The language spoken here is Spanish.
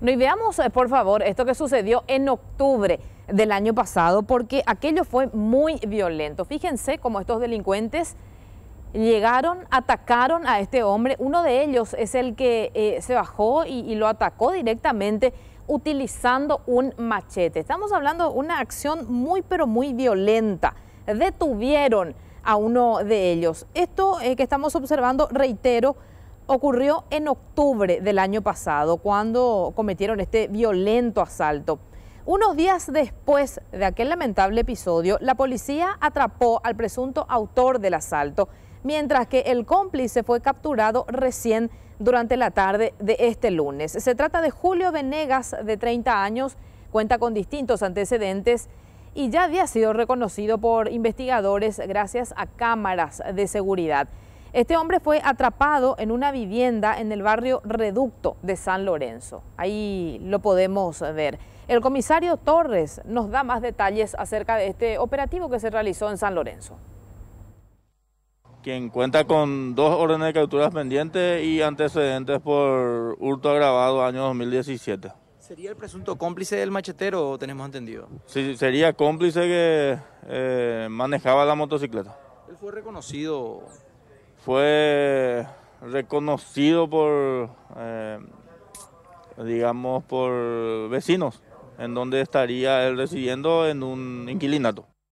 No, y veamos, eh, por favor, esto que sucedió en octubre del año pasado, porque aquello fue muy violento. Fíjense cómo estos delincuentes llegaron, atacaron a este hombre. Uno de ellos es el que eh, se bajó y, lo atacó directamente utilizando un machete. Estamos hablando de una acción muy, pero muy violenta. Detuvieron a uno de ellos. Esto eh, que estamos observando, reitero, ocurrió en octubre del año pasado, cuando cometieron este violento asalto. Unos días después de aquel lamentable episodio, la policía atrapó al presunto autor del asalto, mientras que el cómplice fue capturado recién durante la tarde de este lunes. Se trata de Julio Venegas, de 30 años, cuenta con distintos antecedentes y ya había sido reconocido por investigadores gracias a cámaras de seguridad. Este hombre fue atrapado en una vivienda en el barrio Reducto de San Lorenzo. Ahí lo podemos ver. El comisario Torres nos da más detalles acerca de este operativo que se realizó en San Lorenzo quien cuenta con dos órdenes de capturas pendientes y antecedentes por hurto agravado año 2017. ¿Sería el presunto cómplice del machetero tenemos entendido? Sí, sería cómplice que eh, manejaba la motocicleta. ¿Él fue reconocido fue reconocido por, eh, digamos, por vecinos, en donde estaría él residiendo en un inquilinato.